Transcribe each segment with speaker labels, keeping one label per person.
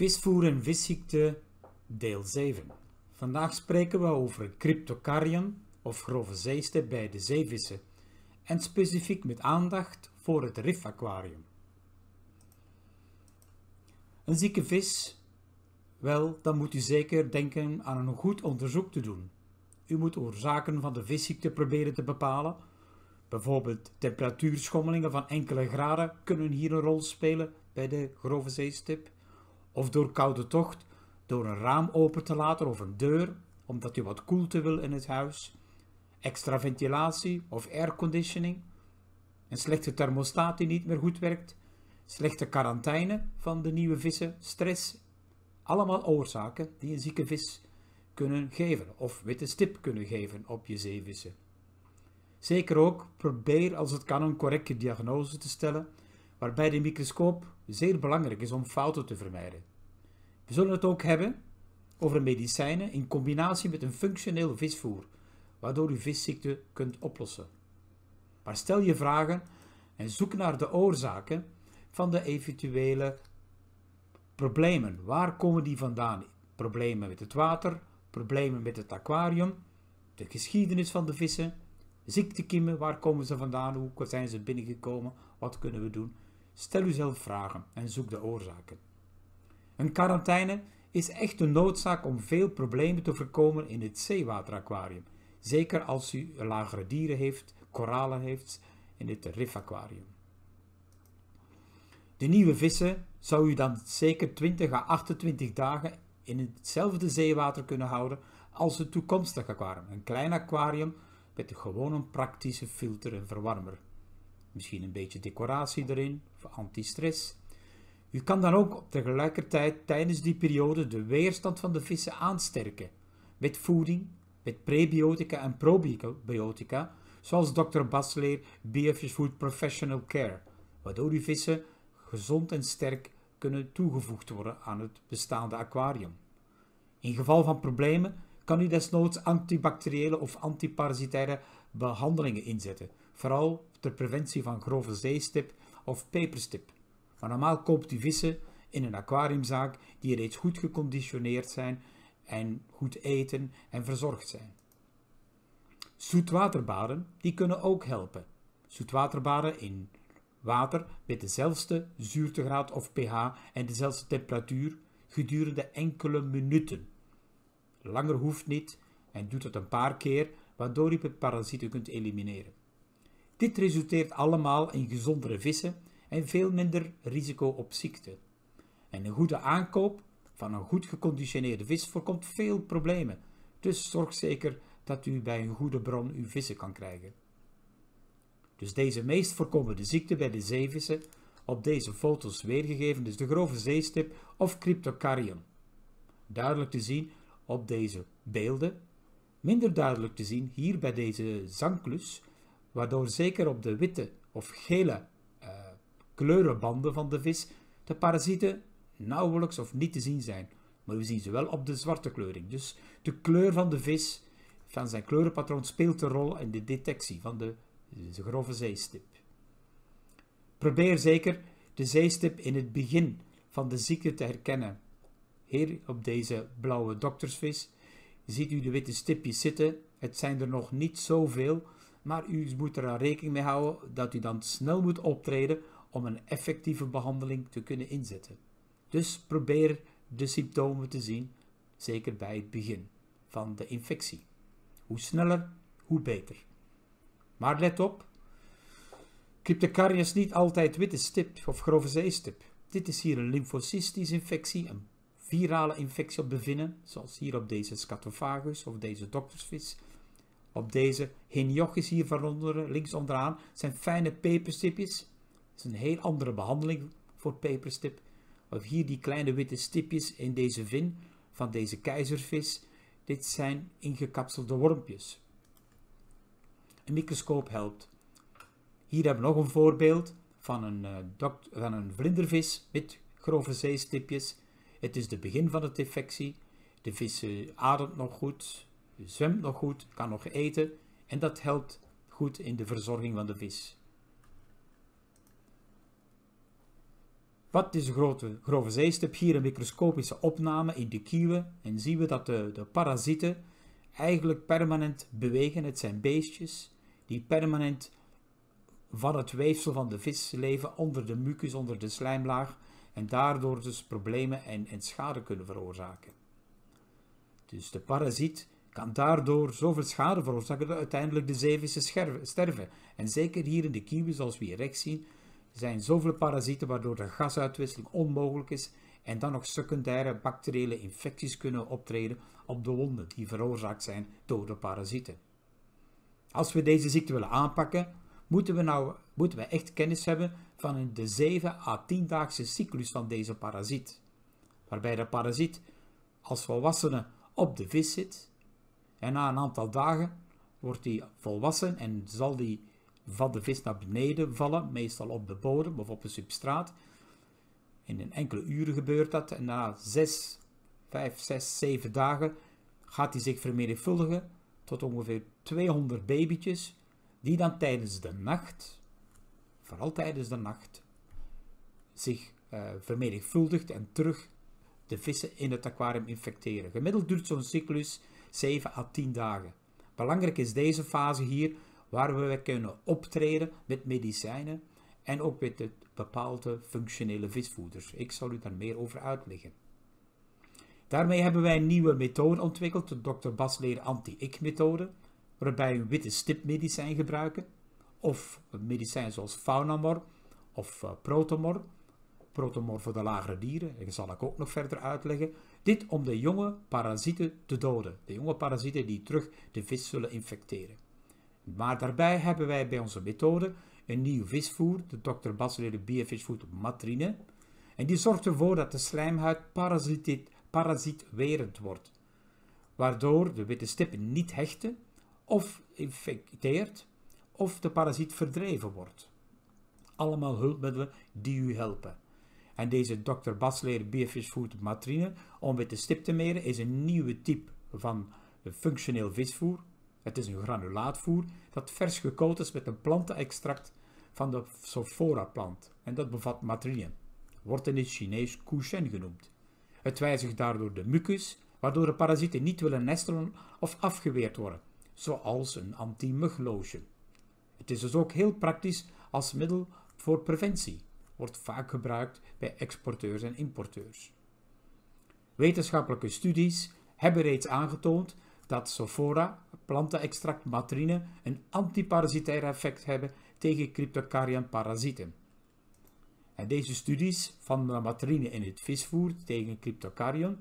Speaker 1: Visvoer en visziekte, deel 7. Vandaag spreken we over cryptocarien of grove zeestip bij de zeevissen en specifiek met aandacht voor het rifaquarium. Een zieke vis? Wel, dan moet u zeker denken aan een goed onderzoek te doen. U moet oorzaken van de visziekte proberen te bepalen. Bijvoorbeeld temperatuurschommelingen van enkele graden kunnen hier een rol spelen bij de grove zeestip. Of door koude tocht, door een raam open te laten of een deur, omdat je wat koelte wil in het huis. Extra ventilatie of airconditioning. Een slechte thermostaat die niet meer goed werkt. Slechte quarantaine van de nieuwe vissen, stress. Allemaal oorzaken die een zieke vis kunnen geven of witte stip kunnen geven op je zeevissen. Zeker ook probeer als het kan een correcte diagnose te stellen waarbij de microscoop zeer belangrijk is om fouten te vermijden. We zullen het ook hebben over medicijnen in combinatie met een functioneel visvoer, waardoor u visziekte kunt oplossen. Maar stel je vragen en zoek naar de oorzaken van de eventuele problemen. Waar komen die vandaan? Problemen met het water, problemen met het aquarium, de geschiedenis van de vissen, ziektekimmen. waar komen ze vandaan, hoe zijn ze binnengekomen, wat kunnen we doen? Stel uzelf vragen en zoek de oorzaken. Een quarantaine is echt een noodzaak om veel problemen te voorkomen in het zeewateraquarium. Zeker als u lagere dieren heeft, koralen heeft in het rifaquarium. De nieuwe vissen zou u dan zeker 20 à 28 dagen in hetzelfde zeewater kunnen houden als het toekomstige aquarium. Een klein aquarium met gewoon een praktische filter en verwarmer. Misschien een beetje decoratie erin, of antistress. U kan dan ook tegelijkertijd tijdens die periode de weerstand van de vissen aansterken met voeding, met prebiotica en probiotica, zoals Dr. Basleer BF's Food Professional Care, waardoor uw vissen gezond en sterk kunnen toegevoegd worden aan het bestaande aquarium. In geval van problemen kan u desnoods antibacteriële of antiparasitaire behandelingen inzetten, vooral ter preventie van grove zeestip of peperstip. Maar normaal koopt u vissen in een aquariumzaak die reeds goed geconditioneerd zijn en goed eten en verzorgd zijn. Zoetwaterbaren die kunnen ook helpen. Zoetwaterbaren in water met dezelfde zuurtegraad of pH en dezelfde temperatuur gedurende enkele minuten. Langer hoeft niet en doet het een paar keer, waardoor u het parasieten kunt elimineren. Dit resulteert allemaal in gezondere vissen en veel minder risico op ziekte. En een goede aankoop van een goed geconditioneerde vis voorkomt veel problemen, dus zorg zeker dat u bij een goede bron uw vissen kan krijgen. Dus deze meest voorkomende ziekte bij de zeevissen, op deze foto's weergegeven, dus de grove zeestip of Cryptocaryum. Duidelijk te zien op deze beelden, minder duidelijk te zien hier bij deze zanklus, waardoor zeker op de witte of gele eh, kleurenbanden van de vis de parasieten nauwelijks of niet te zien zijn. Maar we zien ze wel op de zwarte kleuring. Dus de kleur van de vis, van zijn kleurenpatroon, speelt een rol in de detectie van de, de grove zeestip. Probeer zeker de zeestip in het begin van de ziekte te herkennen. Hier op deze blauwe doktersvis ziet u de witte stipjes zitten. Het zijn er nog niet zoveel, maar u moet er rekening mee houden dat u dan snel moet optreden om een effectieve behandeling te kunnen inzetten. Dus probeer de symptomen te zien, zeker bij het begin van de infectie. Hoe sneller, hoe beter. Maar let op, cryptocardia niet altijd witte stip of grove zeestip. Dit is hier een lymfocystische infectie, een virale infectie op bevinden, zoals hier op deze scatophagus of deze doktersvis. Op deze is hier van links onderaan, zijn fijne peperstipjes. Dat is een heel andere behandeling voor peperstip. Of hier die kleine witte stipjes in deze vin van deze keizervis. Dit zijn ingekapselde wormpjes. Een microscoop helpt. Hier hebben we nog een voorbeeld van een, eh, van een vlindervis met grove zeestipjes. Het is de begin van de infectie. De vis eh, ademt nog goed, je zwemt nog goed, kan nog eten en dat helpt goed in de verzorging van de vis. Wat is de grote, grove zeestip? Hier een microscopische opname in de kieuwen. En zien we dat de, de parasieten eigenlijk permanent bewegen. Het zijn beestjes die permanent van het weefsel van de vis leven, onder de mucus, onder de slijmlaag. En daardoor dus problemen en, en schade kunnen veroorzaken. Dus de parasiet kan daardoor zoveel schade veroorzaken dat uiteindelijk de zeevissen sterven. En zeker hier in de kiwi, zoals we hier rechts zien, zijn zoveel parasieten waardoor de gasuitwisseling onmogelijk is en dan nog secundaire bacteriële infecties kunnen optreden op de wonden die veroorzaakt zijn door de parasieten. Als we deze ziekte willen aanpakken, moeten we, nou, moeten we echt kennis hebben van de 7 à 10-daagse cyclus van deze parasiet. Waarbij de parasiet als volwassene op de vis zit, en na een aantal dagen wordt die volwassen en zal die van de vis naar beneden vallen, meestal op de bodem of op een substraat. In een enkele uren gebeurt dat en na 6, 5, 6, 7 dagen gaat hij zich vermenigvuldigen tot ongeveer 200 babytjes, die dan tijdens de nacht, vooral tijdens de nacht, zich uh, vermenigvuldigt en terug de vissen in het aquarium infecteren. Gemiddeld duurt zo'n cyclus 7 à 10 dagen. Belangrijk is deze fase hier waar we kunnen optreden met medicijnen en ook met bepaalde functionele visvoeders. Ik zal u daar meer over uitleggen. Daarmee hebben wij een nieuwe methode ontwikkeld, de Dr. Basler anti-ik-methode, waarbij we een witte stipmedicijn gebruiken, of medicijnen zoals Faunamor of eh, Protomor, protomorfe de lagere dieren, en dat zal ik ook nog verder uitleggen. Dit om de jonge parasieten te doden, de jonge parasieten die terug de vis zullen infecteren. Maar daarbij hebben wij bij onze methode een nieuw visvoer, de Dr. Basilele Biefishfood Matrine, en die zorgt ervoor dat de slijmhuid parasietwerend wordt, waardoor de witte stippen niet hechten of infecteert of de parasiet verdreven wordt allemaal hulpmiddelen die u helpen. En deze Dr. Basleer Food matrine, om met de stip te meren, is een nieuwe type van functioneel visvoer. Het is een granulaatvoer dat vers gekookt is met een plantenextract van de sophora plant En dat bevat matrine. Wordt in het Chinees kushen genoemd. Het wijzigt daardoor de mucus, waardoor de parasieten niet willen nestelen of afgeweerd worden, zoals een anti Het is dus ook heel praktisch als middel voor preventie wordt vaak gebruikt bij exporteurs en importeurs. Wetenschappelijke studies hebben reeds aangetoond dat sophora plantenextract matrine, een antiparasitair effect hebben tegen cryptocarian parasieten. En deze studies van de matrine in het visvoer tegen cryptocarion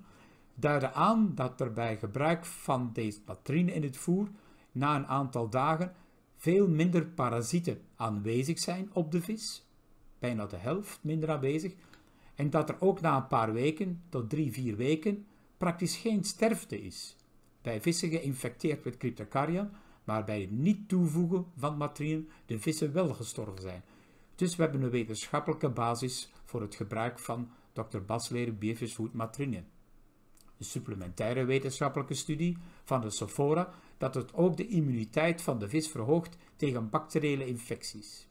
Speaker 1: duiden aan dat er bij gebruik van deze matrine in het voer na een aantal dagen veel minder parasieten aanwezig zijn op de vis bijna de helft minder aanwezig. En dat er ook na een paar weken, tot drie, vier weken, praktisch geen sterfte is. Bij vissen geïnfecteerd met cryptocarion, maar bij het niet toevoegen van matrine de vissen wel gestorven zijn. Dus we hebben een wetenschappelijke basis voor het gebruik van Dr. Basler Biervisvoet matrine. Een supplementaire wetenschappelijke studie van de Sephora dat het ook de immuniteit van de vis verhoogt tegen bacteriële infecties.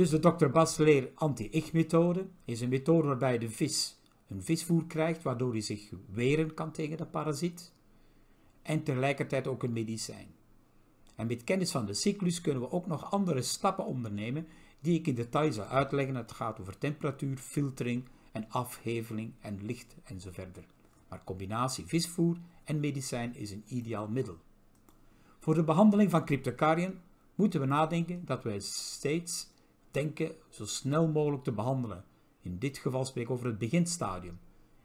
Speaker 1: Dus de Dr. Basleer anti-ich-methode is een methode waarbij de vis een visvoer krijgt, waardoor hij zich weren kan tegen de parasiet. En tegelijkertijd ook een medicijn. En met kennis van de cyclus kunnen we ook nog andere stappen ondernemen die ik in detail zal uitleggen. Het gaat over temperatuur, filtering en afheveling en licht verder. Maar combinatie visvoer en medicijn is een ideaal middel. Voor de behandeling van cryptocarien moeten we nadenken dat wij steeds denken zo snel mogelijk te behandelen. In dit geval spreek ik over het beginstadium.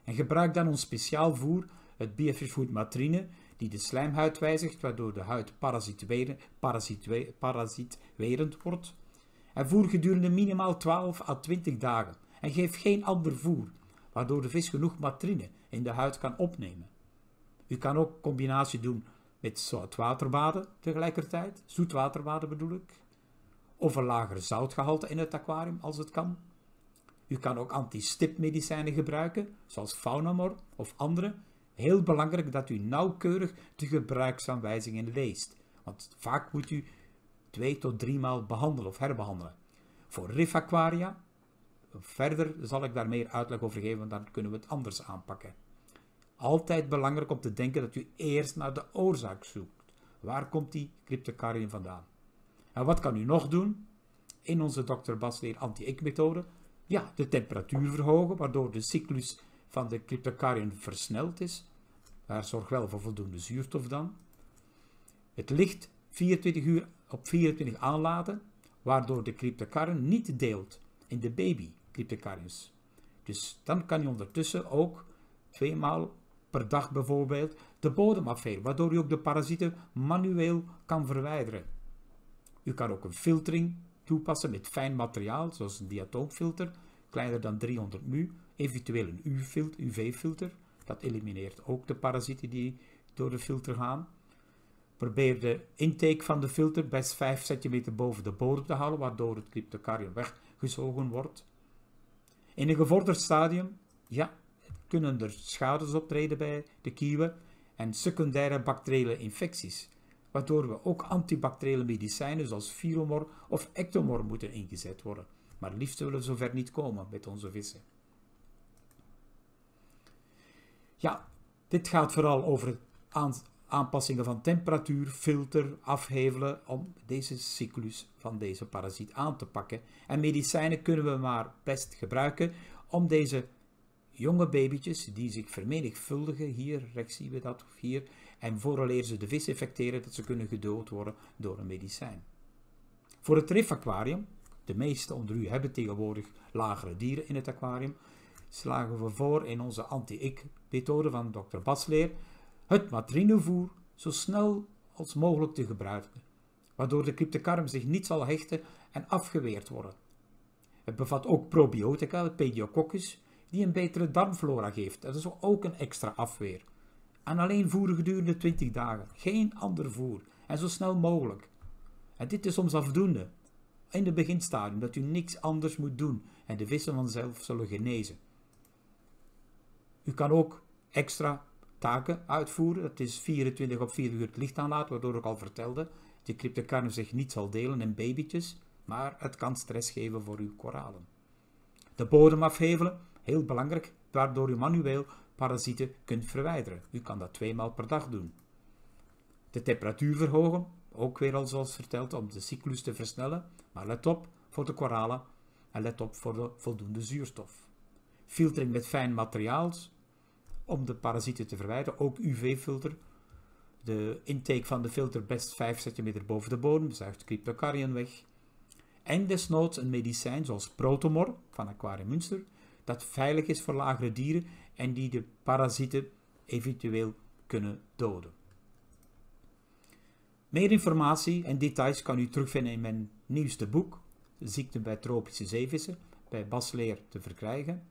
Speaker 1: En gebruik dan ons speciaal voer, het Bierfish Food Matrine, die de slijmhuid wijzigt, waardoor de huid parasietwerend wordt. En voer gedurende minimaal 12 à 20 dagen. En geef geen ander voer, waardoor de vis genoeg matrine in de huid kan opnemen. U kan ook combinatie doen met zoutwaterbaden tegelijkertijd, zoetwaterbaden bedoel ik of een lager zoutgehalte in het aquarium als het kan. U kan ook antistipmedicijnen gebruiken, zoals Faunamor of andere. Heel belangrijk dat u nauwkeurig de gebruiksaanwijzingen leest, want vaak moet u twee tot drie maal behandelen of herbehandelen. Voor rifaquaria, verder zal ik daar meer uitleg over geven, want dan kunnen we het anders aanpakken. Altijd belangrijk om te denken dat u eerst naar de oorzaak zoekt. Waar komt die cryptocarium vandaan? En wat kan u nog doen? In onze Dr. Basleer anti-ik-methode, ja, de temperatuur verhogen, waardoor de cyclus van de cryptocarin versneld is. Waar zorg wel voor voldoende zuurstof dan. Het licht 24 uur op 24 aanlaten, waardoor de cryptocarin niet deelt in de baby cryptocarins. Dus dan kan u ondertussen ook maal per dag bijvoorbeeld de bodem afvegen, waardoor u ook de parasieten manueel kan verwijderen. U kan ook een filtering toepassen met fijn materiaal, zoals een diatoomfilter, kleiner dan 300 mu, eventueel een UV-filter. Dat elimineert ook de parasieten die door de filter gaan. Probeer de intake van de filter best 5 centimeter boven de bodem te halen, waardoor het cryptocarium weggezogen wordt. In een gevorderd stadium ja, kunnen er schades optreden bij de kieuwen en secundaire bacteriële infecties waardoor we ook antibacteriële medicijnen zoals filomor of Ectomor moeten ingezet worden. Maar liefst willen we zover niet komen met onze vissen. Ja, dit gaat vooral over aanpassingen van temperatuur, filter, afhevelen om deze cyclus van deze parasiet aan te pakken. En medicijnen kunnen we maar best gebruiken om deze jonge babytjes die zich vermenigvuldigen, hier rechts zien we dat, of hier, en vooraleer ze de vis infecteren, dat ze kunnen gedood worden door een medicijn. Voor het rifaquarium, de meeste onder u hebben tegenwoordig lagere dieren in het aquarium, slagen we voor in onze anti-ik-methode van Dr. Basleer het matrinevoer zo snel als mogelijk te gebruiken, waardoor de cryptocarm zich niet zal hechten en afgeweerd worden. Het bevat ook probiotica, het pediococcus, die een betere darmflora geeft. Dat is ook een extra afweer. En alleen voeren gedurende 20 dagen. Geen ander voer. En zo snel mogelijk. En dit is soms afdoende. In de beginstadium, dat u niks anders moet doen. En de vissen vanzelf zullen genezen. U kan ook extra taken uitvoeren. Dat is 24 op 4 uur het licht aanlaten, waardoor ik al vertelde. De cryptocarne zich niet zal delen in babytjes, maar het kan stress geven voor uw koralen. De bodem afhevelen, heel belangrijk, waardoor u manueel parasieten kunt verwijderen. U kan dat twee maal per dag doen. De temperatuur verhogen, ook weer al zoals verteld, om de cyclus te versnellen. Maar let op voor de koralen en let op voor de voldoende zuurstof. Filtering met fijn materiaal om de parasieten te verwijderen, ook UV-filter. De intake van de filter best 5 cm boven de bodem, zuigt cryptocarion weg. En desnoods een medicijn zoals Protomor van Aquarium Münster, dat veilig is voor lagere dieren en die de parasieten eventueel kunnen doden. Meer informatie en details kan u terugvinden in mijn nieuwste boek, Ziekte bij tropische zeevissen, bij Basleer te verkrijgen.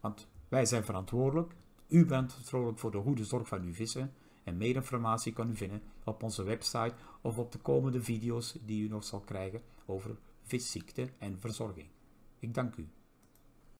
Speaker 1: Want wij zijn verantwoordelijk, u bent verantwoordelijk voor de goede zorg van uw vissen. En meer informatie kan u vinden op onze website of op de komende video's die u nog zal krijgen over visziekte en verzorging. Ik dank u.